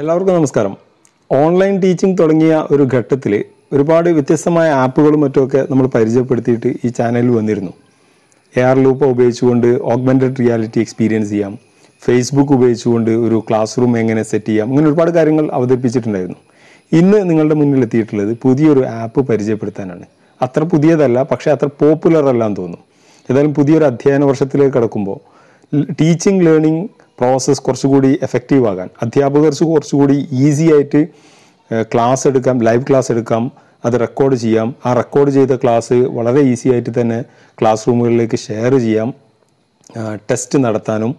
എല്ലാവർക്കും നമസ്കാരം online teaching തുടങ്ങിയ ഒരു ഘട്ടത്തിൽ ഒരുപാട് വ്യത്യസ്തമായ ആപ്പുകളും മറ്റുമൊക്കെ നമ്മൾ പരിചയപ്പെടുത്തിയിട്ട് ഈ ചാനലിൽ വന്നിരുന്നു എ ആർ ലൂപ്പ് ഉപയോഗിച്ചുകൊണ്ട് ഓഗ്മെൻറ്റഡ് റിയാലിറ്റി എക്സ്പീരിയൻസ് ചെയ്യാം ഫേസ്ബുക്ക് ഉപയോഗിച്ചുകൊണ്ട് ഒരു ക്ലാസ് റൂം എങ്ങനെ സെറ്റ് ചെയ്യാം അങ്ങനെ ഒരുപാട് കാര്യങ്ങൾ അവതരിപ്പിച്ചിട്ടുണ്ടായിരുന്നു ഇന്ന് നിങ്ങളുടെ മുന്നിൽ എത്തിയിട്ടുള്ളത് പുതിയൊരു ആപ്പ് പരിചയപ്പെടുത്താനാണ് അത്ര പുതിയതല്ല പക്ഷേ അത്ര പോപ്പുലർ അല്ല എന്ന് തോന്നുന്നു ഏതായാലും പുതിയൊരു അധ്യയന വർഷത്തിലേക്ക് കടക്കുമ്പോൾ ടീച്ചിങ് ലേണിംഗ് പ്രോസസ്സ് കുറച്ചുകൂടി എഫക്റ്റീവ് ആകാൻ അധ്യാപകർക്ക് കുറച്ചുകൂടി ഈസി ആയിട്ട് ക്ലാസ് എടുക്കാം ലൈവ് ക്ലാസ് എടുക്കാം അത് റെക്കോർഡ് ചെയ്യാം ആ റെക്കോർഡ് ചെയ്ത ക്ലാസ് വളരെ ഈസി ആയിട്ട് തന്നെ ക്ലാസ് റൂമുകളിലേക്ക് ഷെയർ ചെയ്യാം ടെസ്റ്റ് നടത്താനും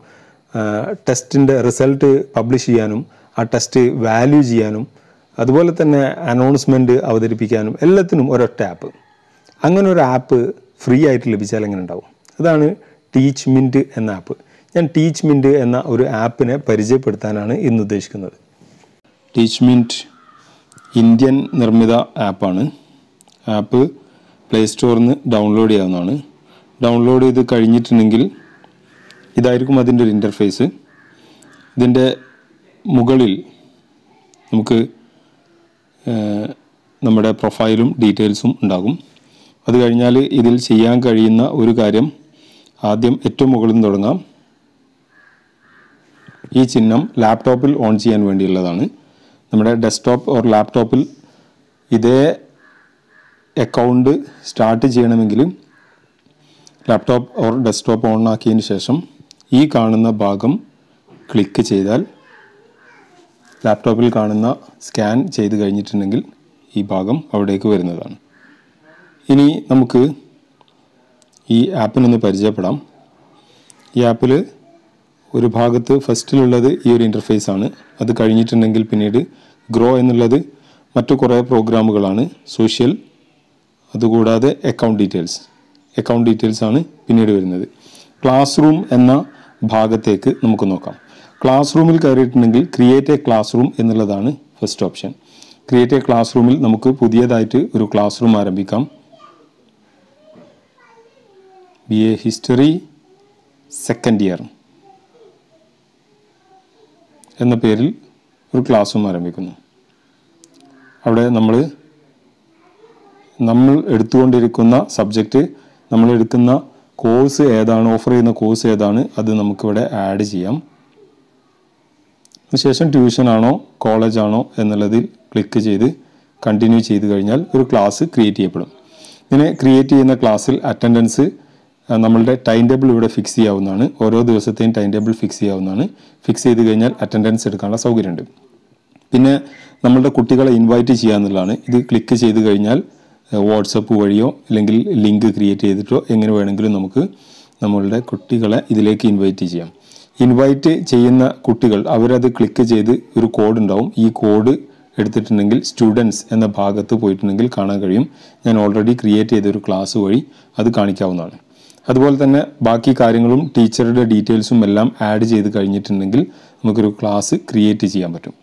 ടെസ്റ്റിൻ്റെ റിസൾട്ട് പബ്ലിഷ് ചെയ്യാനും ആ ടെസ്റ്റ് വാല്യൂ ചെയ്യാനും അതുപോലെ തന്നെ അനൗൺസ്മെൻറ്റ് അവതരിപ്പിക്കാനും എല്ലാത്തിനും ഒരൊറ്റ ആപ്പ് അങ്ങനെ ഒരു ആപ്പ് ഫ്രീ ആയിട്ട് ലഭിച്ചാൽ എങ്ങനെ ഉണ്ടാവും അതാണ് ടീച്ച് മിൻറ്റ് എന്ന ആപ്പ് ഞാൻ ടീച്ച് മിൻറ്റ് എന്ന ഒരു ആപ്പിനെ പരിചയപ്പെടുത്താനാണ് ഇന്ന് ഉദ്ദേശിക്കുന്നത് ടീച്ച് മിൻറ്റ് ഇന്ത്യൻ നിർമ്മിത ആപ്പാണ് ആപ്പ് പ്ലേ സ്റ്റോറിൽ നിന്ന് ഡൗൺലോഡ് ചെയ്യാവുന്നതാണ് ഡൗൺലോഡ് ചെയ്ത് കഴിഞ്ഞിട്ടുണ്ടെങ്കിൽ ഇതായിരിക്കും അതിൻ്റെ ഒരു ഇൻ്റർഫേസ് ഇതിൻ്റെ മുകളിൽ നമുക്ക് നമ്മുടെ പ്രൊഫൈലും ഡീറ്റെയിൽസും ഉണ്ടാകും അത് കഴിഞ്ഞാൽ ഇതിൽ ചെയ്യാൻ കഴിയുന്ന ഒരു കാര്യം ആദ്യം ഏറ്റവും മുകളിൽ നിന്ന് തുടങ്ങാം ഈ ചിഹ്നം ലാപ്ടോപ്പിൽ ഓൺ ചെയ്യാൻ വേണ്ടിയുള്ളതാണ് നമ്മുടെ ഡെസ്ക്ടോപ്പ് ഓർ ലാപ്ടോപ്പിൽ ഇതേ അക്കൗണ്ട് സ്റ്റാർട്ട് ചെയ്യണമെങ്കിൽ ലാപ്ടോപ്പ് ഓർ ഡെസ്ക്ടോപ്പ് ഓൺ ആക്കിയതിന് ശേഷം ഈ കാണുന്ന ഭാഗം ക്ലിക്ക് ചെയ്താൽ ലാപ്ടോപ്പിൽ കാണുന്ന സ്കാൻ ചെയ്ത് കഴിഞ്ഞിട്ടുണ്ടെങ്കിൽ ഈ ഭാഗം അവിടേക്ക് വരുന്നതാണ് ഇനി നമുക്ക് ഈ ആപ്പിനൊന്ന് പരിചയപ്പെടാം ഈ ആപ്പിൽ ഒരു ഭാഗത്ത് ഫസ്റ്റിലുള്ളത് ഈ ഒരു ഇൻ്റർഫേസ് ആണ് അത് കഴിഞ്ഞിട്ടുണ്ടെങ്കിൽ പിന്നീട് ഗ്രോ എന്നുള്ളത് മറ്റു കുറേ പ്രോഗ്രാമുകളാണ് സോഷ്യൽ അതുകൂടാതെ അക്കൗണ്ട് ഡീറ്റെയിൽസ് അക്കൗണ്ട് ഡീറ്റെയിൽസ് ആണ് പിന്നീട് വരുന്നത് ക്ലാസ് റൂം എന്ന ഭാഗത്തേക്ക് നമുക്ക് നോക്കാം ക്ലാസ് റൂമിൽ കയറിയിട്ടുണ്ടെങ്കിൽ ക്രിയേറ്റ് എ ക്ലാസ് റൂം എന്നുള്ളതാണ് first option create a class റൂമിൽ നമുക്ക് പുതിയതായിട്ട് ഒരു ക്ലാസ് റൂം ആരംഭിക്കാം B A history second year എന്ന പേരിൽ ഒരു ക്ലാസ്സും ആരംഭിക്കുന്നു അവിടെ നമ്മൾ നമ്മൾ എടുത്തുകൊണ്ടിരിക്കുന്ന സബ്ജക്റ്റ് നമ്മൾ എടുക്കുന്ന കോഴ്സ് ഏതാണ് ഓഫർ ചെയ്യുന്ന കോഴ്സ് ഏതാണ് അത് നമുക്കിവിടെ ആഡ് ചെയ്യാം ശേഷം ട്യൂഷനാണോ കോളേജാണോ എന്നുള്ളതിൽ ക്ലിക്ക് ചെയ്ത് കണ്ടിന്യൂ ചെയ്ത് കഴിഞ്ഞാൽ ഒരു ക്ലാസ് ക്രിയേറ്റ് ചെയ്യപ്പെടും ഇങ്ങനെ ക്രിയേറ്റ് ചെയ്യുന്ന ക്ലാസ്സിൽ അറ്റൻഡൻസ് നമ്മളുടെ ടൈം ടേബിൾ ഇവിടെ ഫിക്സ് ചെയ്യാവുന്നതാണ് ഓരോ ദിവസത്തെയും ടൈം ടേബിൾ ഫിക്സ് ചെയ്യാവുന്നതാണ് ഫിക്സ് ചെയ്ത് കഴിഞ്ഞാൽ അറ്റൻഡൻസ് എടുക്കാനുള്ള സൗകര്യമുണ്ട് പിന്നെ നമ്മളുടെ കുട്ടികളെ ഇൻവൈറ്റ് ചെയ്യാന്നുള്ളതാണ് ഇത് ക്ലിക്ക് ചെയ്ത് കഴിഞ്ഞാൽ വാട്സപ്പ് വഴിയോ അല്ലെങ്കിൽ ലിങ്ക് ക്രിയേറ്റ് ചെയ്തിട്ടോ എങ്ങനെ വേണമെങ്കിലും നമുക്ക് നമ്മളുടെ കുട്ടികളെ ഇതിലേക്ക് ഇൻവൈറ്റ് ചെയ്യാം ഇൻവൈറ്റ് ചെയ്യുന്ന കുട്ടികൾ അവരത് ക്ലിക്ക് ചെയ്ത് ഒരു കോഡ് ഉണ്ടാവും ഈ കോഡ് എടുത്തിട്ടുണ്ടെങ്കിൽ സ്റ്റുഡൻസ് എന്ന ഭാഗത്ത് പോയിട്ടുണ്ടെങ്കിൽ കാണാൻ കഴിയും ഞാൻ ഓൾറെഡി ക്രിയേറ്റ് ചെയ്ത ഒരു ക്ലാസ് വഴി അത് കാണിക്കാവുന്നതാണ് അതുപോലെ തന്നെ ബാക്കി കാര്യങ്ങളും ടീച്ചറുടെ ഡീറ്റെയിൽസും എല്ലാം ആഡ് ചെയ്ത് കഴിഞ്ഞിട്ടുണ്ടെങ്കിൽ നമുക്കൊരു ക്ലാസ് ക്രിയേറ്റ് ചെയ്യാൻ പറ്റും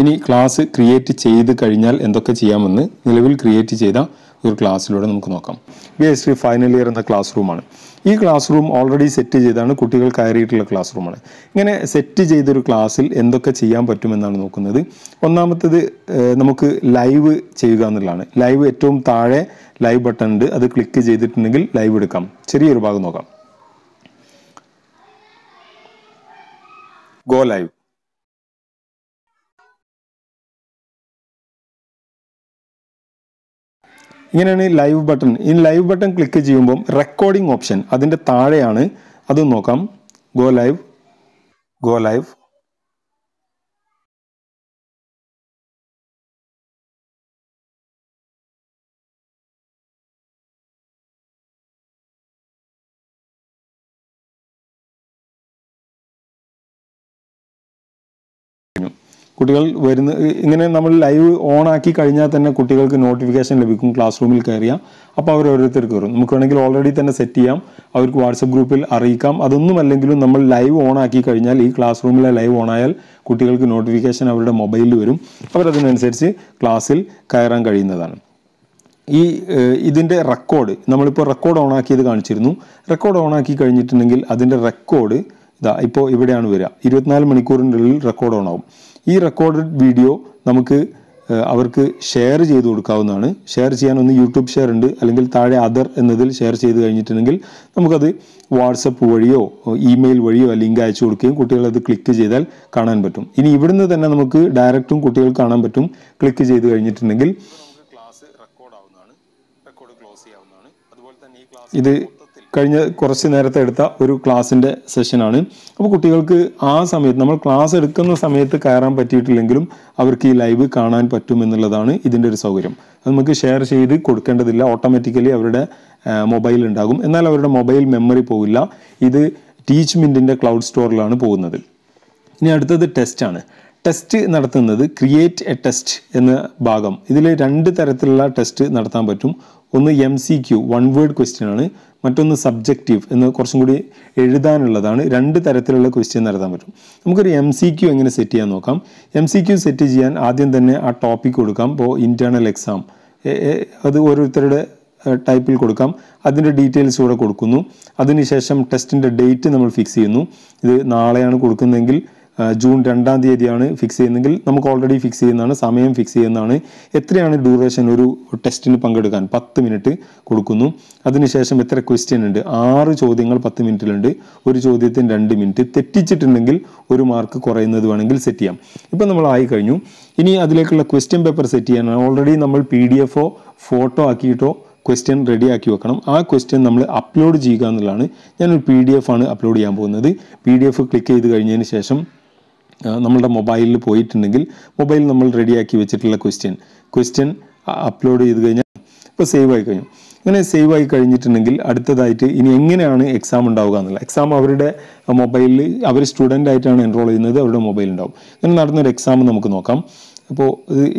ഇനി ക്ലാസ് ക്രിയേറ്റ് ചെയ്ത് കഴിഞ്ഞാൽ എന്തൊക്കെ ചെയ്യാമെന്ന് നിലവിൽ ക്രിയേറ്റ് ചെയ്ത ഈ ഒരു ക്ലാസ്സിലൂടെ നമുക്ക് നോക്കാം B S T final year എന്ന ക്ലാസ് റൂമാണ് ഈ ക്ലാസ് റൂം ഓൾറെഡി സെറ്റ് ചെയ്താണ് കുട്ടികൾ കയറിയിട്ടുള്ള ക്ലാസ് റൂമാണ് ഇങ്ങനെ സെറ്റ് ചെയ്തൊരു ക്ലാസ്സിൽ എന്തൊക്കെ ചെയ്യാൻ പറ്റുമെന്നാണ് നോക്കുന്നത് ഒന്നാമത്തത് നമുക്ക് ലൈവ് ചെയ്യുക എന്നുള്ളതാണ് ലൈവ് ഏറ്റവും താഴെ ലൈവ് ബട്ടൺ ഉണ്ട് അത് ക്ലിക്ക് ചെയ്തിട്ടുണ്ടെങ്കിൽ ലൈവ് എടുക്കാം ചെറിയൊരു ഭാഗം നോക്കാം ഗോ ലൈവ് ഇങ്ങനെയാണ് ലൈവ് ബട്ടൺ ഈ ലൈവ് ബട്ടൺ ക്ലിക്ക് ചെയ്യുമ്പോൾ റെക്കോർഡിംഗ് ഓപ്ഷൻ അതിൻ്റെ താഴെയാണ് അതും നോക്കാം ഗോ ലൈവ് ഗോ ലൈവ് കുട്ടികൾ വരുന്ന ഇങ്ങനെ നമ്മൾ ലൈവ് ഓൺ ആക്കി കഴിഞ്ഞാൽ തന്നെ കുട്ടികൾക്ക് നോട്ടിഫിക്കേഷൻ ലഭിക്കും ക്ലാസ് റൂമിൽ കയറിയാൽ അപ്പോൾ അവർ ഓരോരുത്തർക്ക് വരും നമുക്ക് വേണമെങ്കിൽ ഓൾറെഡി തന്നെ സെറ്റ് ചെയ്യാം അവർക്ക് വാട്സപ്പ് ഗ്രൂപ്പിൽ അറിയിക്കാം അതൊന്നും അല്ലെങ്കിലും നമ്മൾ ലൈവ് ഓൺ ആക്കി കഴിഞ്ഞാൽ ഈ ക്ലാസ് റൂമിലെ ലൈവ് ഓൺ ആയാൽ കുട്ടികൾക്ക് നോട്ടിഫിക്കേഷൻ അവരുടെ മൊബൈലിൽ വരും അവരതിനനുസരിച്ച് ക്ലാസ്സിൽ കയറാൻ കഴിയുന്നതാണ് ഈ ഇതിൻ്റെ റെക്കോർഡ് നമ്മളിപ്പോൾ റെക്കോർഡ് ഓൺ ആക്കിയത് കാണിച്ചിരുന്നു റെക്കോർഡ് ഓൺ ആക്കി കഴിഞ്ഞിട്ടുണ്ടെങ്കിൽ അതിൻ്റെ റെക്കോർഡ് ഇതാ ഇപ്പോൾ ഇവിടെയാണ് വരിക ഇരുപത്തിനാല് മണിക്കൂറിൻ്റെ ഉള്ളിൽ റെക്കോർഡ് ആവും ഈ റെക്കോർഡ് വീഡിയോ നമുക്ക് അവർക്ക് ഷെയർ ചെയ്ത് കൊടുക്കാവുന്നതാണ് ഷെയർ ചെയ്യാൻ ഒന്ന് യൂട്യൂബ് ഷെയർ ഉണ്ട് അല്ലെങ്കിൽ താഴെ അതർ എന്നതിൽ ഷെയർ ചെയ്ത് കഴിഞ്ഞിട്ടുണ്ടെങ്കിൽ നമുക്കത് വാട്സപ്പ് വഴിയോ ഇമെയിൽ വഴിയോ ലിങ്ക് അയച്ചു കൊടുക്കുകയും കുട്ടികളത് ക്ലിക്ക് ചെയ്താൽ കാണാൻ പറ്റും ഇനി ഇവിടുന്ന് തന്നെ നമുക്ക് ഡയറക്റ്റും കുട്ടികൾ കാണാൻ പറ്റും ക്ലിക്ക് ചെയ്ത് കഴിഞ്ഞിട്ടുണ്ടെങ്കിൽ ഇത് കഴിഞ്ഞ കുറച്ച് നേരത്തെ എടുത്ത ഒരു ക്ലാസ്സിൻ്റെ സെഷനാണ് അപ്പോൾ കുട്ടികൾക്ക് ആ സമയത്ത് നമ്മൾ ക്ലാസ് എടുക്കുന്ന സമയത്ത് കയറാൻ പറ്റിയിട്ടില്ലെങ്കിലും അവർക്ക് ഈ ലൈവ് കാണാൻ പറ്റും എന്നുള്ളതാണ് ഇതിൻ്റെ ഒരു സൗകര്യം അത് നമുക്ക് ഷെയർ ചെയ്ത് കൊടുക്കേണ്ടതില്ല ഓട്ടോമാറ്റിക്കലി അവരുടെ മൊബൈൽ ഉണ്ടാകും എന്നാൽ അവരുടെ മൊബൈൽ മെമ്മറി പോകില്ല ഇത് ടീച്ച് മിൻറ്റിൻ്റെ ക്ലൗഡ് സ്റ്റോറിലാണ് പോകുന്നത് ഇനി അടുത്തത് ടെസ്റ്റാണ് ടെസ്റ്റ് നടത്തുന്നത് ക്രിയേറ്റ് എ ടെസ്റ്റ് എന്ന ഭാഗം ഇതിൽ രണ്ട് തരത്തിലുള്ള ടെസ്റ്റ് നടത്താൻ പറ്റും ഒന്ന് M C Q one word question ആണ് മറ്റൊന്ന് സബ്ജക്റ്റീവ് എന്ന് കുറച്ചും കൂടി എഴുതാനുള്ളതാണ് രണ്ട് തരത്തിലുള്ള ക്വസ്റ്റ്യൻ നടത്താൻ പറ്റും നമുക്കൊരു എം സി ക്യു എങ്ങനെ സെറ്റ് ചെയ്യാൻ നോക്കാം എം സി ക്യു സെറ്റ് ചെയ്യാൻ ആദ്യം തന്നെ ആ ടോപ്പിക് കൊടുക്കാം ഇപ്പോൾ ഇൻറ്റേർണൽ എക്സാം അത് ഓരോരുത്തരുടെ ടൈപ്പിൽ കൊടുക്കാം അതിൻ്റെ ഡീറ്റെയിൽസ് കൂടെ കൊടുക്കുന്നു അതിനുശേഷം ടെസ്റ്റിൻ്റെ ഡേറ്റ് നമ്മൾ ഫിക്സ് ചെയ്യുന്നു ഇത് നാളെയാണ് കൊടുക്കുന്നതെങ്കിൽ ജൂൺ രണ്ടാം തീയതിയാണ് ഫിക്സ് ചെയ്യുന്നതെങ്കിൽ നമുക്ക് ഓൾറെഡി ഫിക്സ് ചെയ്യുന്നതാണ് സമയം ഫിക്സ് ചെയ്യുന്നതാണ് എത്രയാണ് ഡ്യൂറേഷൻ ഒരു ടെസ്റ്റിന് പങ്കെടുക്കാൻ പത്ത് മിനിറ്റ് കൊടുക്കുന്നു അതിനുശേഷം എത്ര ക്വസ്റ്റ്യൻ ഉണ്ട് ആറ് ചോദ്യങ്ങൾ പത്ത് മിനിറ്റിലുണ്ട് ഒരു ചോദ്യത്തിന് രണ്ട് മിനിറ്റ് തെറ്റിച്ചിട്ടുണ്ടെങ്കിൽ ഒരു മാർക്ക് കുറയുന്നത് വേണമെങ്കിൽ സെറ്റ് ചെയ്യാം ഇപ്പം നമ്മൾ ആയി കഴിഞ്ഞു ഇനി അതിലേക്കുള്ള ക്വസ്റ്റ്യൻ പേപ്പർ സെറ്റ് ചെയ്യാനാണ് ഓൾറെഡി നമ്മൾ പി ഡി എഫോ ഫോട്ടോ ആക്കിയിട്ടോ ക്വസ്റ്റ്യൻ റെഡി ആക്കി വെക്കണം ആ ക്വസ്റ്റ്യൻ നമ്മൾ അപ്ലോഡ് ചെയ്യുക എന്നുള്ളതാണ് ഞാനൊരു പി ഡി എഫ് ആണ് അപ്ലോഡ് ചെയ്യാൻ പോകുന്നത് പി ഡി എഫ് ക്ലിക്ക് ചെയ്ത് കഴിഞ്ഞതിന് ശേഷം നമ്മളുടെ മൊബൈലിൽ പോയിട്ടുണ്ടെങ്കിൽ മൊബൈൽ നമ്മൾ റെഡിയാക്കി വെച്ചിട്ടുള്ള ക്വസ്റ്റ്യൻ ക്വസ്റ്റ്യൻ അപ്ലോഡ് ചെയ്ത് കഴിഞ്ഞാൽ ഇപ്പോൾ സേവ് ആയി കഴിഞ്ഞു അങ്ങനെ സേവ് ആയി കഴിഞ്ഞിട്ടുണ്ടെങ്കിൽ അടുത്തതായിട്ട് ഇനി എങ്ങനെയാണ് എക്സാം ഉണ്ടാവുക എന്നുള്ളത് എക്സാം അവരുടെ മൊബൈലിൽ അവർ സ്റ്റുഡൻ്റ് ആയിട്ടാണ് എൻറോൾ ചെയ്യുന്നത് അവരുടെ മൊബൈൽ ഉണ്ടാവും അങ്ങനെ നടന്നൊരു എക്സാം നമുക്ക് നോക്കാം അപ്പോൾ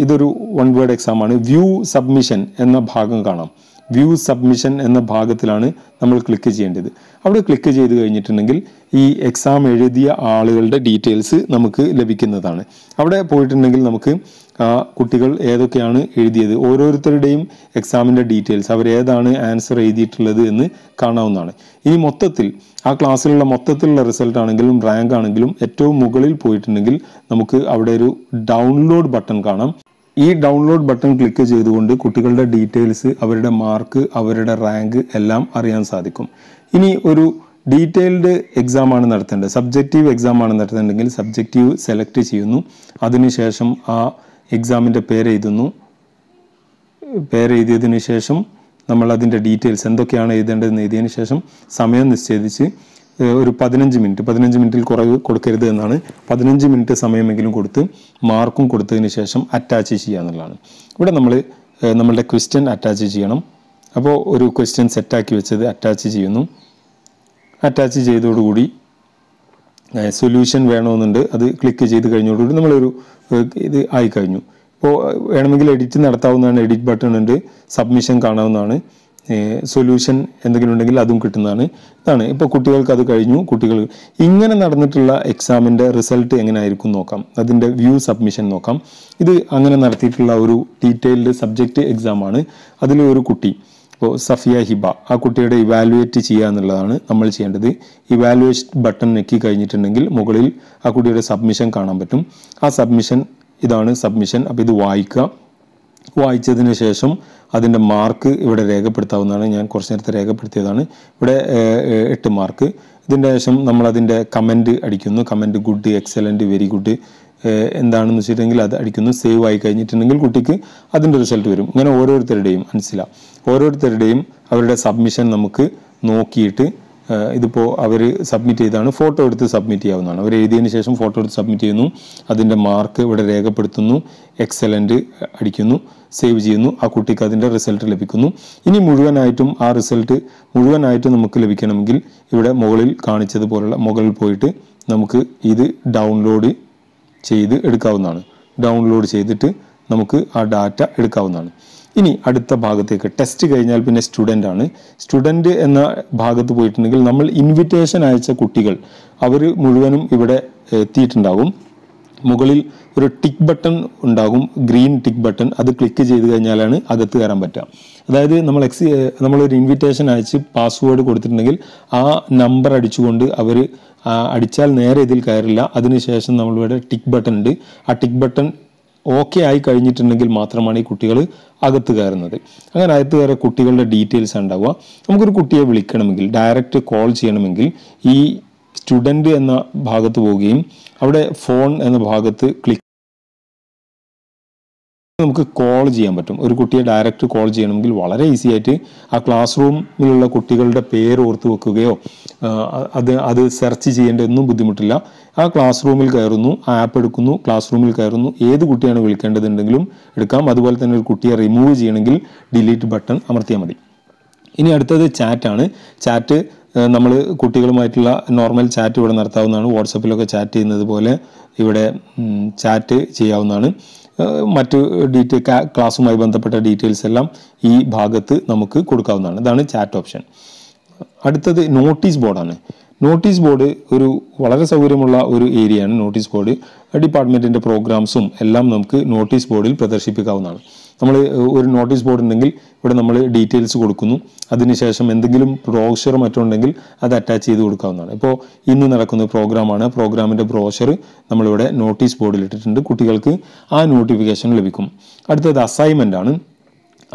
ഇതൊരു വൺ വേർഡ് എക്സാമാണ് വ്യൂ സബ്മിഷൻ എന്ന ഭാഗം കാണാം വ്യൂ സബ്മിഷൻ എന്ന ഭാഗത്തിലാണ് നമ്മൾ ക്ലിക്ക് ചെയ്യേണ്ടത് അവിടെ ക്ലിക്ക് ചെയ്ത് കഴിഞ്ഞിട്ടുണ്ടെങ്കിൽ ഈ എക്സാം എഴുതിയ ആളുകളുടെ ഡീറ്റെയിൽസ് നമുക്ക് ലഭിക്കുന്നതാണ് അവിടെ പോയിട്ടുണ്ടെങ്കിൽ നമുക്ക് കുട്ടികൾ ഏതൊക്കെയാണ് എഴുതിയത് ഓരോരുത്തരുടെയും എക്സാമിൻ്റെ ഡീറ്റെയിൽസ് അവർ ഏതാണ് ആൻസർ എഴുതിയിട്ടുള്ളത് എന്ന് കാണാവുന്നതാണ് ഇനി മൊത്തത്തിൽ ആ ക്ലാസ്സിലുള്ള മൊത്തത്തിലുള്ള റിസൾട്ട് ആണെങ്കിലും റാങ്ക് ആണെങ്കിലും ഏറ്റവും മുകളിൽ പോയിട്ടുണ്ടെങ്കിൽ നമുക്ക് അവിടെ ഒരു ഡൗൺലോഡ് ബട്ടൺ കാണാം ഈ ഡൗൺലോഡ് ബട്ടൺ ക്ലിക്ക് ചെയ്തുകൊണ്ട് കുട്ടികളുടെ ഡീറ്റെയിൽസ് അവരുടെ മാർക്ക് അവരുടെ റാങ്ക് എല്ലാം അറിയാൻ സാധിക്കും ഇനി ഒരു ഡീറ്റെയിൽഡ് എക്സാം ആണ് നടത്തേണ്ടത് സബ്ജക്റ്റീവ് എക്സാം ആണ് നടത്തേണ്ടെങ്കിൽ സബ്ജക്റ്റീവ് സെലക്ട് ചെയ്യുന്നു അതിനുശേഷം ആ എക്സാമിൻ്റെ പേര് എഴുതുന്നു പേര് എഴുതിയതിനു ശേഷം നമ്മൾ അതിൻ്റെ ഡീറ്റെയിൽസ് എന്തൊക്കെയാണ് എഴുതേണ്ടതെന്ന് എഴുതിയതിന് ശേഷം സമയം നിശ്ചയിച്ച് ഒരു പതിനഞ്ച് മിനിറ്റ് പതിനഞ്ച് മിനിറ്റിൽ കുറവ് കൊടുക്കരുത് എന്നാണ് പതിനഞ്ച് മിനിറ്റ് സമയമെങ്കിലും കൊടുത്ത് മാർക്കും കൊടുത്തതിന് ശേഷം അറ്റാച്ച് ചെയ്യുക എന്നുള്ളതാണ് ഇവിടെ നമ്മൾ നമ്മളുടെ ക്വസ്റ്റ്യൻ അറ്റാച്ച് ചെയ്യണം അപ്പോൾ ഒരു ക്വസ്റ്റ്യൻ സെറ്റാക്കി വെച്ചത് അറ്റാച്ച് ചെയ്യുന്നു അറ്റാച്ച് ചെയ്തോടുകൂടി സൊല്യൂഷൻ വേണമെന്നുണ്ട് അത് ക്ലിക്ക് ചെയ്ത് കഴിഞ്ഞോടുകൂടി നമ്മളൊരു ഇത് ആയിക്കഴിഞ്ഞു ഇപ്പോൾ വേണമെങ്കിൽ എഡിറ്റ് നടത്താവുന്നതാണ് എഡിറ്റ് ബട്ടൺ ഉണ്ട് സബ്മിഷൻ കാണാവുന്നതാണ് സൊല്യൂഷൻ എന്തെങ്കിലും ഉണ്ടെങ്കിൽ അതും കിട്ടുന്നതാണ് ഇതാണ് ഇപ്പോൾ കുട്ടികൾക്ക് അത് കഴിഞ്ഞു കുട്ടികൾ ഇങ്ങനെ നടന്നിട്ടുള്ള എക്സാമിൻ്റെ റിസൾട്ട് എങ്ങനെ ആയിരിക്കും നോക്കാം അതിൻ്റെ വ്യൂ സബ്മിഷൻ നോക്കാം ഇത് അങ്ങനെ നടത്തിയിട്ടുള്ള ഒരു ഡീറ്റെയിൽഡ് സബ്ജക്റ്റ് എക്സാം ആണ് അതിലെ ഒരു കുട്ടി ഇപ്പോൾ സഫിയ ഹിബ ആ കുട്ടിയുടെ ഇവാലുവേറ്റ് ചെയ്യുക എന്നുള്ളതാണ് നമ്മൾ ചെയ്യേണ്ടത് ഇവാലുവേഷൻ ബട്ടൺ ഞെക്കി കഴിഞ്ഞിട്ടുണ്ടെങ്കിൽ മുകളിൽ ആ കുട്ടിയുടെ സബ്മിഷൻ കാണാൻ പറ്റും ആ സബ്മിഷൻ ഇതാണ് സബ്മിഷൻ അപ്പോൾ ഇത് വായിക്കുക വായിച്ചതിന് ശേഷം അതിൻ്റെ മാർക്ക് ഇവിടെ രേഖപ്പെടുത്താവുന്നതാണ് ഞാൻ കുറച്ച് നേരത്തെ രേഖപ്പെടുത്തിയതാണ് ഇവിടെ എട്ട് മാർക്ക് ഇതിൻ്റെ ശേഷം നമ്മളതിൻ്റെ കമൻറ്റ് അടിക്കുന്നു comment good excellent very good എന്താണെന്ന് വെച്ചിട്ടുണ്ടെങ്കിൽ അത് അടിക്കുന്നു സേവ് ആയി കഴിഞ്ഞിട്ടുണ്ടെങ്കിൽ കുട്ടിക്ക് അതിൻ്റെ റിസൾട്ട് വരും ഇങ്ങനെ ഓരോരുത്തരുടെയും മനസ്സിലാവും ഓരോരുത്തരുടെയും അവരുടെ സബ്മിഷൻ നമുക്ക് നോക്കിയിട്ട് ഇതിപ്പോൾ അവർ സബ്മിറ്റ് ചെയ്താണ് ഫോട്ടോ എടുത്ത് സബ്മിറ്റ് ചെയ്യാവുന്നതാണ് അവർ എഴുതിയതിന് ശേഷം ഫോട്ടോ എടുത്ത് സബ്മിറ്റ് ചെയ്യുന്നു അതിൻ്റെ മാർക്ക് ഇവിടെ രേഖപ്പെടുത്തുന്നു എക്സലൻ്റ് അടിക്കുന്നു സേവ് ചെയ്യുന്നു ആ കുട്ടിക്ക് അതിൻ്റെ റിസൾട്ട് ലഭിക്കുന്നു ഇനി മുഴുവനായിട്ടും ആ റിസൾട്ട് മുഴുവനായിട്ടും നമുക്ക് ലഭിക്കണമെങ്കിൽ ഇവിടെ മുകളിൽ കാണിച്ചതുപോലുള്ള മുകളിൽ പോയിട്ട് നമുക്ക് ഇത് ഡൗൺലോഡ് ചെയ്ത് എടുക്കാവുന്നതാണ് ഡൗൺലോഡ് ചെയ്തിട്ട് നമുക്ക് ആ ഡാറ്റ എടുക്കാവുന്നതാണ് ഇനി അടുത്ത ഭാഗത്തേക്ക് ടെസ്റ്റ് കഴിഞ്ഞാൽ പിന്നെ സ്റ്റുഡൻ്റ് ആണ് സ്റ്റുഡൻ്റ് എന്ന ഭാഗത്ത് പോയിട്ടുണ്ടെങ്കിൽ നമ്മൾ ഇൻവിറ്റേഷൻ അയച്ച കുട്ടികൾ അവർ മുഴുവനും ഇവിടെ എത്തിയിട്ടുണ്ടാകും മുകളിൽ ഒരു ടിക്ക് ബട്ടൺ ഉണ്ടാകും ഗ്രീൻ ടിക്ക് ബട്ടൺ അത് ക്ലിക്ക് ചെയ്ത് കഴിഞ്ഞാലാണ് അകത്ത് കയറാൻ പറ്റുക അതായത് നമ്മൾ എക്സി നമ്മളൊരു ഇൻവിറ്റേഷൻ അയച്ച് പാസ്വേഡ് കൊടുത്തിട്ടുണ്ടെങ്കിൽ ആ നമ്പർ അടിച്ചുകൊണ്ട് അവർ അടിച്ചാൽ നേരെ ഇതിൽ കയറില്ല അതിനുശേഷം നമ്മളിവിടെ ടിക്ക് ബട്ടൺ ഉണ്ട് ആ ടിക്ക് ബട്ടൺ ഓക്കെ ആയി കഴിഞ്ഞിട്ടുണ്ടെങ്കിൽ മാത്രമാണ് ഈ കുട്ടികൾ അകത്ത് കയറുന്നത് അങ്ങനെ അകത്ത് കയറിയ കുട്ടികളുടെ ഡീറ്റെയിൽസ് ഉണ്ടാവുക നമുക്കൊരു കുട്ടിയെ വിളിക്കണമെങ്കിൽ ഡയറക്റ്റ് കോൾ ചെയ്യണമെങ്കിൽ ഈ സ്റ്റുഡൻറ് എന്ന ഭാഗത്ത് പോവുകയും അവിടെ ഫോൺ എന്ന ഭാഗത്ത് ക്ലിക്ക് നമുക്ക് കോൾ ചെയ്യാൻ പറ്റും ഒരു കുട്ടിയെ ഡയറക്റ്റ് കോൾ ചെയ്യണമെങ്കിൽ വളരെ ഈസി ആയിട്ട് ആ ക്ലാസ് റൂമിലുള്ള കുട്ടികളുടെ പേര് ഓർത്ത് വെക്കുകയോ അത് അത് സെർച്ച് ചെയ്യേണ്ട ഒന്നും ബുദ്ധിമുട്ടില്ല ആ ക്ലാസ് റൂമിൽ കയറുന്നു ആപ്പ് എടുക്കുന്നു ക്ലാസ് റൂമിൽ കയറുന്നു ഏത് കുട്ടിയാണ് വിളിക്കേണ്ടതുണ്ടെങ്കിലും എടുക്കാം അതുപോലെ തന്നെ ഒരു കുട്ടിയെ റിമൂവ് ചെയ്യണമെങ്കിൽ ഡിലീറ്റ് ബട്ടൺ അമർത്തിയാൽ മതി ഇനി അടുത്തത് ചാറ്റാണ് ചാറ്റ് നമ്മൾ കുട്ടികളുമായിട്ടുള്ള നോർമൽ ചാറ്റ് ഇവിടെ നടത്താവുന്നതാണ് വാട്സപ്പിലൊക്കെ ചാറ്റ് ചെയ്യുന്നത് പോലെ ഇവിടെ ചാറ്റ് ചെയ്യാവുന്നതാണ് മറ്റ് ഡീറ്റെയിൽ ക്ലാസ്സുമായി ബന്ധപ്പെട്ട ഡീറ്റെയിൽസ് എല്ലാം ഈ ഭാഗത്ത് നമുക്ക് കൊടുക്കാവുന്നതാണ് ഇതാണ് ചാറ്റ് ഓപ്ഷൻ അടുത്തത് നോട്ടീസ് ബോർഡാണ് നോട്ടീസ് ബോർഡ് ഒരു വളരെ സൗകര്യമുള്ള ഒരു ഏരിയയാണ് നോട്ടീസ് ബോർഡ് ഡിപ്പാർട്ട്മെൻറ്റിൻ്റെ പ്രോഗ്രാംസും എല്ലാം നമുക്ക് നോട്ടീസ് ബോർഡിൽ പ്രദർശിപ്പിക്കാവുന്നതാണ് നമ്മൾ ഒരു നോട്ടീസ് ബോർഡ് ഉണ്ടെങ്കിൽ ഇവിടെ നമ്മൾ ഡീറ്റെയിൽസ് കൊടുക്കുന്നു അതിനുശേഷം എന്തെങ്കിലും ബ്രോഷർ മറ്റുണ്ടെങ്കിൽ അത് അറ്റാച്ച് ചെയ്ത് കൊടുക്കാവുന്നതാണ് ഇപ്പോൾ ഇന്ന് നടക്കുന്ന പ്രോഗ്രാമാണ് പ്രോഗ്രാമിൻ്റെ ബ്രോഷർ നമ്മളിവിടെ നോട്ടീസ് ബോർഡിൽ ഇട്ടിട്ടുണ്ട് കുട്ടികൾക്ക് ആ നോട്ടിഫിക്കേഷൻ ലഭിക്കും അടുത്തത് അസൈൻമെൻ്റ് ആണ്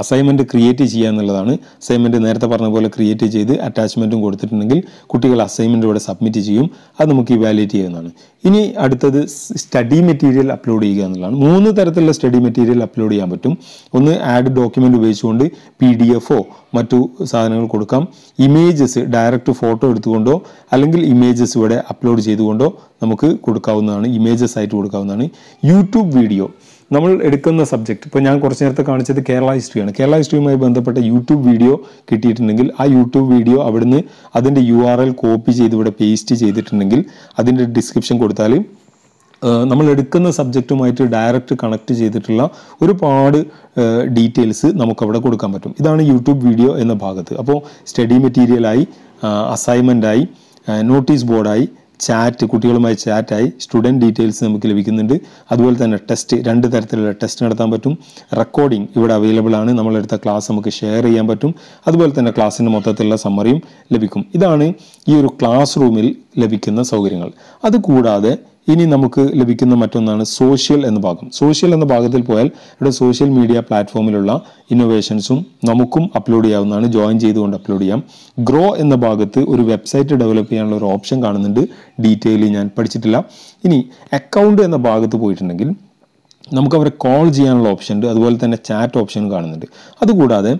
അസൈൻമെൻറ്റ് ക്രിയേറ്റ് ചെയ്യുക എന്നുള്ളതാണ് അസൈൻമെൻറ്റ് നേരത്തെ പറഞ്ഞ പോലെ ക്രിയേറ്റ് ചെയ്ത് അറ്റാച്ച്മെൻറ്റും കൊടുത്തിട്ടുണ്ടെങ്കിൽ കുട്ടികൾ അസൈൻമെൻറ്റ് ഇവിടെ സബ്മിറ്റ് ചെയ്യും അത് നമുക്ക് ഇവാലുവേറ്റ് ചെയ്യുന്നതാണ് ഇനി അടുത്തത് സ്റ്റഡി മെറ്റീരിയൽ അപ്ലോഡ് ചെയ്യുക എന്നുള്ളതാണ് മൂന്ന് തരത്തിലുള്ള സ്റ്റഡി മെറ്റീരിയൽ അപ്ലോഡ് ചെയ്യാൻ പറ്റും ഒന്ന് ആഡ് ഡോക്യുമെൻ്റ് ഉപയോഗിച്ചുകൊണ്ട് പി ഡി എഫോ മറ്റു സാധനങ്ങൾ കൊടുക്കാം ഇമേജസ് ഡയറക്റ്റ് ഫോട്ടോ എടുത്തുകൊണ്ടോ അല്ലെങ്കിൽ ഇമേജസ് ഇവിടെ അപ്ലോഡ് ചെയ്തുകൊണ്ടോ നമുക്ക് കൊടുക്കാവുന്നതാണ് ഇമേജസ് ആയിട്ട് കൊടുക്കാവുന്നതാണ് യൂട്യൂബ് വീഡിയോ നമ്മൾ എടുക്കുന്ന സബ്ജക്റ്റ് ഇപ്പോൾ ഞാൻ കുറച്ച് നേരത്തെ കാണിച്ചത് കേരള ഹിസ്റ്ററിയാണ് കേരള ഹിസ്റ്ററിയുമായി ബന്ധപ്പെട്ട യൂട്യൂബ് വീഡിയോ കിട്ടിയിട്ടുണ്ടെങ്കിൽ ആ യൂട്യൂബ് വീഡിയോ അവിടുന്ന് അതിൻ്റെ യു ആർ എൽ കോപ്പി ചെയ്ത് ഇവിടെ പേസ്റ്റ് ചെയ്തിട്ടുണ്ടെങ്കിൽ അതിൻ്റെ ഡിസ്ക്രിപ്ഷൻ കൊടുത്താൽ നമ്മൾ എടുക്കുന്ന സബ്ജക്റ്റുമായിട്ട് ഡയറക്റ്റ് കണക്ട് ചെയ്തിട്ടുള്ള ഒരുപാട് ഡീറ്റെയിൽസ് നമുക്കവിടെ കൊടുക്കാൻ പറ്റും ഇതാണ് യൂട്യൂബ് വീഡിയോ എന്ന ഭാഗത്ത് അപ്പോൾ സ്റ്റഡി മെറ്റീരിയലായി അസൈൻമെൻ്റായി നോട്ടീസ് ബോർഡായി ചാറ്റ് കുട്ടികളുമായി ചാറ്റായി സ്റ്റുഡൻറ്റ് ഡീറ്റെയിൽസ് നമുക്ക് ലഭിക്കുന്നുണ്ട് അതുപോലെ തന്നെ ടെസ്റ്റ് രണ്ട് തരത്തിലുള്ള ടെസ്റ്റ് നടത്താൻ പറ്റും റെക്കോർഡിംഗ് ഇവിടെ അവൈലബിൾ ആണ് നമ്മളെടുത്ത ക്ലാസ് നമുക്ക് ഷെയർ ചെയ്യാൻ പറ്റും അതുപോലെ തന്നെ ക്ലാസ്സിൻ്റെ മൊത്തത്തിലുള്ള സമ്മറിയും ലഭിക്കും ഇതാണ് ഈ ഒരു ക്ലാസ് റൂമിൽ ലഭിക്കുന്ന സൗകര്യങ്ങൾ അതുകൂടാതെ ഇനി നമുക്ക് ലഭിക്കുന്ന മറ്റൊന്നാണ് സോഷ്യൽ എന്ന ഭാഗം സോഷ്യൽ എന്ന ഭാഗത്തിൽ പോയാൽ ഇവിടെ സോഷ്യൽ മീഡിയ പ്ലാറ്റ്ഫോമിലുള്ള ഇന്നോവേഷൻസും നമുക്കും അപ്ലോഡ് ചെയ്യാവുന്നതാണ് ജോയിൻ ചെയ്തുകൊണ്ട് അപ്ലോഡ് ചെയ്യാം ഗ്രോ എന്ന ഭാഗത്ത് ഒരു വെബ്സൈറ്റ് ഡെവലപ്പ് ചെയ്യാനുള്ള ഒരു ഓപ്ഷൻ കാണുന്നുണ്ട് ഡീറ്റെയിൽ ഞാൻ പഠിച്ചിട്ടില്ല ഇനി അക്കൗണ്ട് എന്ന ഭാഗത്ത് പോയിട്ടുണ്ടെങ്കിൽ നമുക്ക് അവരെ കോൾ ചെയ്യാനുള്ള ഓപ്ഷൻ ഉണ്ട് അതുപോലെ തന്നെ ചാറ്റ് ഓപ്ഷൻ കാണുന്നുണ്ട് അതുകൂടാതെ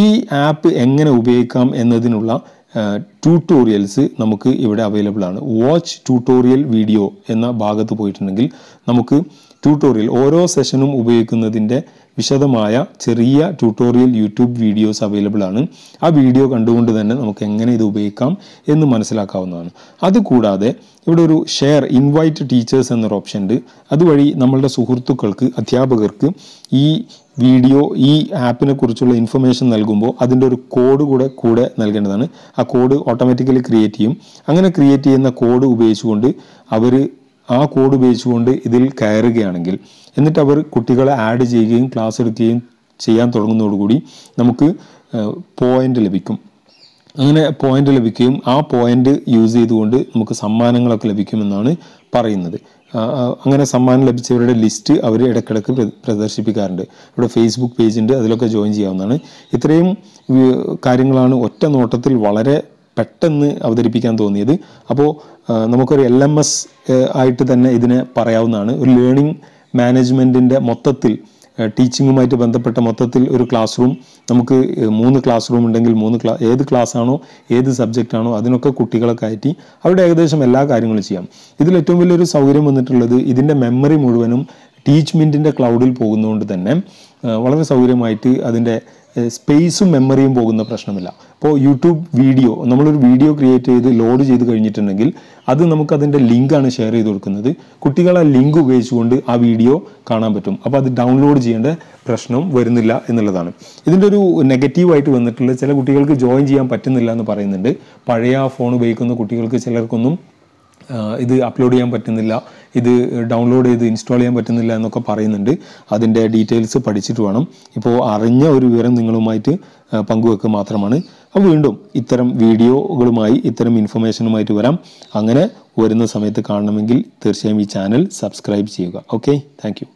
ഈ ആപ്പ് എങ്ങനെ ഉപയോഗിക്കാം എന്നതിനുള്ള ട്യൂട്ടോറിയൽസ് നമുക്ക് ഇവിടെ അവൈലബിൾ ആണ് വാച്ച് ട്യൂട്ടോറിയൽ വീഡിയോ എന്ന ഭാഗത്ത് പോയിട്ടുണ്ടെങ്കിൽ നമുക്ക് ട്യൂട്ടോറിയൽ ഓരോ സെഷനും ഉപയോഗിക്കുന്നതിൻ്റെ വിശദമായ ചെറിയ ട്യൂട്ടോറിയൽ യൂട്യൂബ് വീഡിയോസ് അവൈലബിൾ ആണ് ആ വീഡിയോ കണ്ടുകൊണ്ട് തന്നെ നമുക്ക് എങ്ങനെ ഇത് ഉപയോഗിക്കാം എന്ന് മനസ്സിലാക്കാവുന്നതാണ് അതുകൂടാതെ ഇവിടെ ഒരു ഷെയർ ഇൻവൈറ്റ് ടീച്ചേഴ്സ് എന്നൊരു ഓപ്ഷൻ ഉണ്ട് അതുവഴി നമ്മളുടെ സുഹൃത്തുക്കൾക്ക് അധ്യാപകർക്ക് ഈ വീഡിയോ ഈ ആപ്പിനെ കുറിച്ചുള്ള ഇൻഫർമേഷൻ നൽകുമ്പോൾ അതിൻ്റെ ഒരു കോഡ് കൂടെ കൂടെ നൽകേണ്ടതാണ് ആ കോഡ് ഓട്ടോമാറ്റിക്കലി ക്രിയേറ്റ് ചെയ്യും അങ്ങനെ ക്രിയേറ്റ് ചെയ്യുന്ന കോഡ് ഉപയോഗിച്ചുകൊണ്ട് അവർ ആ കോഡ് ഉപയോഗിച്ചുകൊണ്ട് ഇതിൽ കയറുകയാണെങ്കിൽ എന്നിട്ട് അവർ കുട്ടികളെ ആഡ് ചെയ്യുകയും ക്ലാസ് എടുക്കുകയും ചെയ്യാൻ തുടങ്ങുന്നതോടുകൂടി നമുക്ക് പോയിന്റ് ലഭിക്കും അങ്ങനെ പോയിന്റ് ലഭിക്കുകയും ആ പോയിന്റ് യൂസ് ചെയ്തുകൊണ്ട് നമുക്ക് സമ്മാനങ്ങളൊക്കെ ലഭിക്കുമെന്നാണ് പറയുന്നത് അങ്ങനെ സമ്മാനം ലഭിച്ചവരുടെ ലിസ്റ്റ് അവർ ഇടയ്ക്കിടയ്ക്ക് പ്രദർശിപ്പിക്കാറുണ്ട് ഇവിടെ ഫേസ്ബുക്ക് പേജുണ്ട് അതിലൊക്കെ ജോയിൻ ചെയ്യാവുന്നതാണ് ഇത്രയും കാര്യങ്ങളാണ് ഒറ്റ നോട്ടത്തിൽ വളരെ പെട്ടെന്ന് അവതരിപ്പിക്കാൻ തോന്നിയത് അപ്പോൾ നമുക്കൊരു എൽ എം എസ് ആയിട്ട് തന്നെ ഇതിനെ പറയാവുന്നതാണ് ഒരു ലേണിംഗ് മാനേജ്മെൻറ്റിൻ്റെ മൊത്തത്തിൽ ടീച്ചിങ്ങുമായിട്ട് ബന്ധപ്പെട്ട മൊത്തത്തിൽ ഒരു ക്ലാസ് റൂം നമുക്ക് മൂന്ന് ക്ലാസ് റൂം ഉണ്ടെങ്കിൽ മൂന്ന് ക്ലാ ഏത് ക്ലാസ് ആണോ ഏത് സബ്ജക്റ്റ് ആണോ അതിനൊക്കെ കുട്ടികളെ കയറ്റി അവിടെ ഏകദേശം എല്ലാ കാര്യങ്ങളും ചെയ്യാം ഇതിൽ ഏറ്റവും വലിയൊരു സൗകര്യം വന്നിട്ടുള്ളത് ഇതിൻ്റെ മെമ്മറി മുഴുവനും ടീച്ച്മെൻറ്റിൻ്റെ ക്ലൗഡിൽ പോകുന്നതുകൊണ്ട് തന്നെ വളരെ സൗകര്യമായിട്ട് അതിൻ്റെ സ്പേസും മെമ്മറിയും പോകുന്ന പ്രശ്നമില്ല അപ്പോൾ യൂട്യൂബ് വീഡിയോ നമ്മളൊരു വീഡിയോ ക്രിയേറ്റ് ചെയ്ത് ലോഡ് ചെയ്ത് കഴിഞ്ഞിട്ടുണ്ടെങ്കിൽ അത് നമുക്ക് അതിൻ്റെ ലിങ്കാണ് ഷെയർ ചെയ്ത് കൊടുക്കുന്നത് കുട്ടികൾ ആ ലിങ്ക് ഉപയോഗിച്ചുകൊണ്ട് ആ വീഡിയോ കാണാൻ പറ്റും അപ്പോൾ അത് ഡൗൺലോഡ് ചെയ്യേണ്ട പ്രശ്നം വരുന്നില്ല എന്നുള്ളതാണ് ഇതിൻ്റെ ഒരു നെഗറ്റീവായിട്ട് വന്നിട്ടുള്ള ചില കുട്ടികൾക്ക് ജോയിൻ ചെയ്യാൻ പറ്റുന്നില്ല എന്ന് പറയുന്നുണ്ട് പഴയ ഫോൺ ഉപയോഗിക്കുന്ന കുട്ടികൾക്ക് ചിലർക്കൊന്നും ഇത് അപ്ലോഡ് ചെയ്യാൻ പറ്റുന്നില്ല ഇത് ഡൗൺലോഡ് ചെയ്ത് ഇൻസ്റ്റാൾ ചെയ്യാൻ പറ്റുന്നില്ല എന്നൊക്കെ പറയുന്നുണ്ട് അതിൻ്റെ ഡീറ്റെയിൽസ് പഠിച്ചിട്ട് വേണം ഇപ്പോൾ അറിഞ്ഞ ഒരു വിവരം നിങ്ങളുമായിട്ട് പങ്കുവെക്കുക മാത്രമാണ് അപ്പോൾ വീണ്ടും ഇത്തരം വീഡിയോകളുമായി ഇത്തരം ഇൻഫർമേഷനുമായിട്ട് വരാം അങ്ങനെ വരുന്ന സമയത്ത് കാണണമെങ്കിൽ തീർച്ചയായും ഈ ചാനൽ സബ്സ്ക്രൈബ് ചെയ്യുക ഓക്കെ താങ്ക്